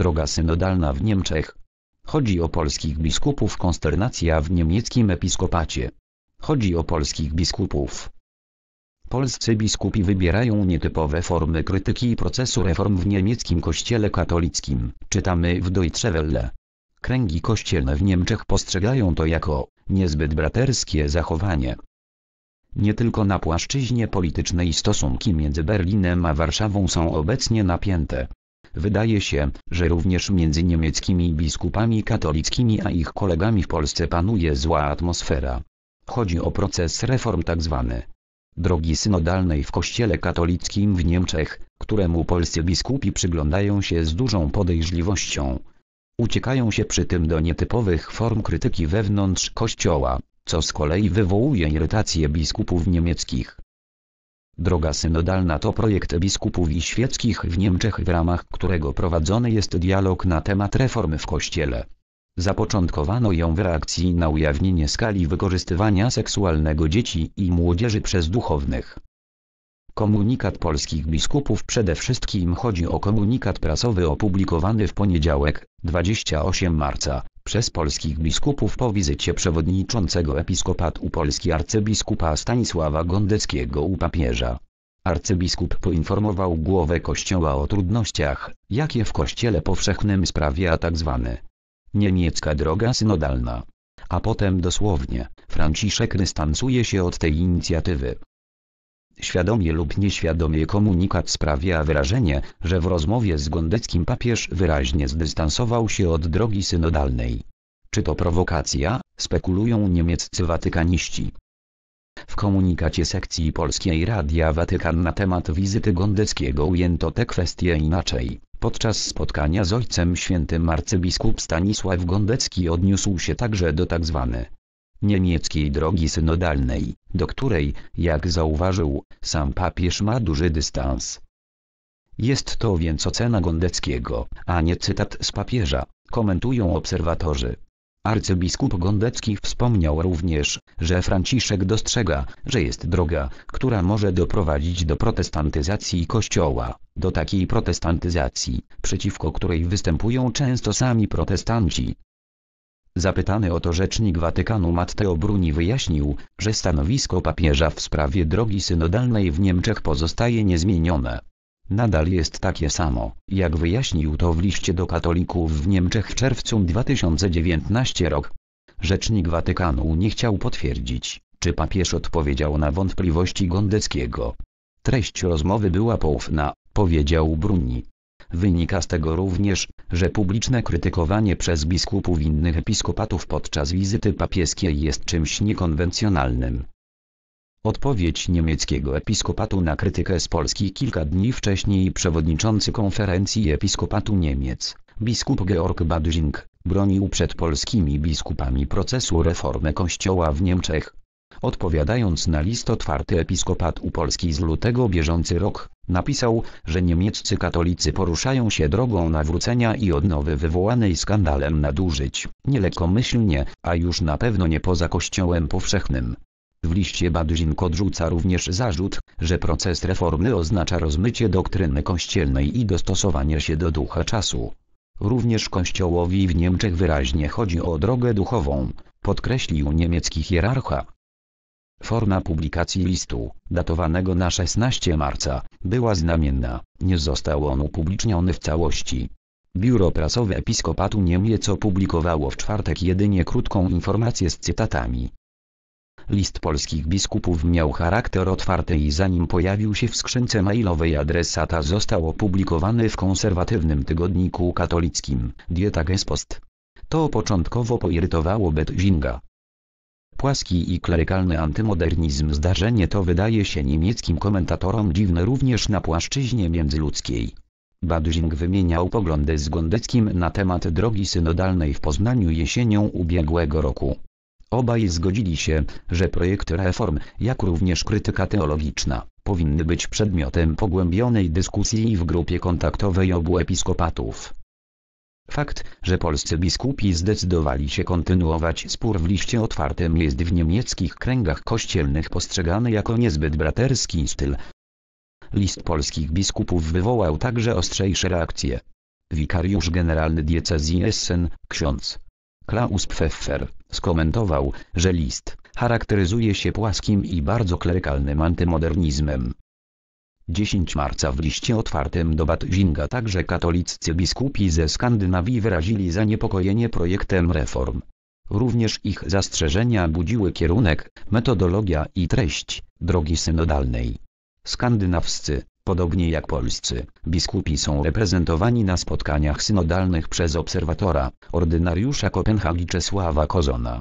droga synodalna w Niemczech. Chodzi o polskich biskupów konsternacja w niemieckim episkopacie. Chodzi o polskich biskupów. Polscy biskupi wybierają nietypowe formy krytyki i procesu reform w niemieckim kościele katolickim, czytamy w Deutsche Welle. Kręgi kościelne w Niemczech postrzegają to jako niezbyt braterskie zachowanie. Nie tylko na płaszczyźnie politycznej stosunki między Berlinem a Warszawą są obecnie napięte. Wydaje się, że również między niemieckimi biskupami katolickimi a ich kolegami w Polsce panuje zła atmosfera. Chodzi o proces reform tzw. Tak drogi synodalnej w kościele katolickim w Niemczech, któremu polscy biskupi przyglądają się z dużą podejrzliwością. Uciekają się przy tym do nietypowych form krytyki wewnątrz kościoła, co z kolei wywołuje irytację biskupów niemieckich. Droga synodalna to projekt biskupów i świeckich w Niemczech w ramach którego prowadzony jest dialog na temat reformy w Kościele. Zapoczątkowano ją w reakcji na ujawnienie skali wykorzystywania seksualnego dzieci i młodzieży przez duchownych. Komunikat polskich biskupów przede wszystkim chodzi o komunikat prasowy opublikowany w poniedziałek, 28 marca, przez polskich biskupów po wizycie przewodniczącego Episkopatu Polski arcybiskupa Stanisława Gondeckiego u papieża. Arcybiskup poinformował głowę kościoła o trudnościach, jakie w kościele powszechnym sprawia tzw. Tak niemiecka droga synodalna. A potem dosłownie, Franciszek dystansuje się od tej inicjatywy świadomie lub nieświadomie komunikat sprawia wrażenie, że w rozmowie z Gondeckim papież wyraźnie zdystansował się od drogi synodalnej. Czy to prowokacja, spekulują niemieccy watykaniści. W komunikacie sekcji polskiej Radia Watykan na temat wizyty Gondeckiego ujęto te kwestie inaczej. Podczas spotkania z Ojcem Świętym arcybiskup Stanisław Gondecki odniósł się także do tzw. Tak niemieckiej drogi synodalnej, do której, jak zauważył, sam papież ma duży dystans. Jest to więc ocena Gondeckiego, a nie cytat z papieża, komentują obserwatorzy. Arcybiskup Gondecki wspomniał również, że Franciszek dostrzega, że jest droga, która może doprowadzić do protestantyzacji Kościoła, do takiej protestantyzacji, przeciwko której występują często sami protestanci, Zapytany o to rzecznik Watykanu Matteo Bruni wyjaśnił, że stanowisko papieża w sprawie drogi synodalnej w Niemczech pozostaje niezmienione. Nadal jest takie samo, jak wyjaśnił to w liście do katolików w Niemczech w czerwcu 2019 rok. Rzecznik Watykanu nie chciał potwierdzić, czy papież odpowiedział na wątpliwości Gondeckiego. Treść rozmowy była poufna, powiedział Bruni. Wynika z tego również, że publiczne krytykowanie przez biskupów innych episkopatów podczas wizyty papieskiej jest czymś niekonwencjonalnym. Odpowiedź niemieckiego episkopatu na krytykę z Polski kilka dni wcześniej przewodniczący konferencji episkopatu Niemiec, biskup Georg Badżink, bronił przed polskimi biskupami procesu reformy kościoła w Niemczech, odpowiadając na list otwarty u Polski z lutego bieżący rok, napisał, że niemieccy katolicy poruszają się drogą nawrócenia i odnowy wywołanej skandalem nadużyć, nielekomyślnie, a już na pewno nie poza Kościołem Powszechnym. W liście Badzinko odrzuca również zarzut, że proces reformy oznacza rozmycie doktryny kościelnej i dostosowanie się do ducha czasu. Również Kościołowi w Niemczech wyraźnie chodzi o drogę duchową, podkreślił niemiecki hierarcha. Forma publikacji listu, datowanego na 16 marca, była znamienna, nie został on upubliczniony w całości. Biuro Prasowe Episkopatu Niemiec opublikowało w czwartek jedynie krótką informację z cytatami. List polskich biskupów miał charakter otwarty i zanim pojawił się w skrzynce mailowej adresata został opublikowany w konserwatywnym tygodniku katolickim, Dieta Gespost. To początkowo poirytowało Betzinga, płaski i klerykalny antymodernizm zdarzenie to wydaje się niemieckim komentatorom dziwne również na płaszczyźnie międzyludzkiej. Badzing wymieniał poglądy z Gondeckim na temat drogi synodalnej w Poznaniu jesienią ubiegłego roku. Obaj zgodzili się, że projekty reform, jak również krytyka teologiczna, powinny być przedmiotem pogłębionej dyskusji w grupie kontaktowej obu episkopatów. Fakt, że polscy biskupi zdecydowali się kontynuować spór w liście otwartym jest w niemieckich kręgach kościelnych postrzegany jako niezbyt braterski styl. List polskich biskupów wywołał także ostrzejsze reakcje. Wikariusz generalny diecezji Essen, ksiądz Klaus Pfeffer, skomentował, że list charakteryzuje się płaskim i bardzo klerykalnym antymodernizmem, 10 marca w liście otwartym do Batwinga także katoliccy biskupi ze Skandynawii wyrazili zaniepokojenie projektem reform. Również ich zastrzeżenia budziły kierunek, metodologia i treść drogi synodalnej. Skandynawscy, podobnie jak polscy, biskupi są reprezentowani na spotkaniach synodalnych przez obserwatora, ordynariusza Kopenhagi Czesława Kozona.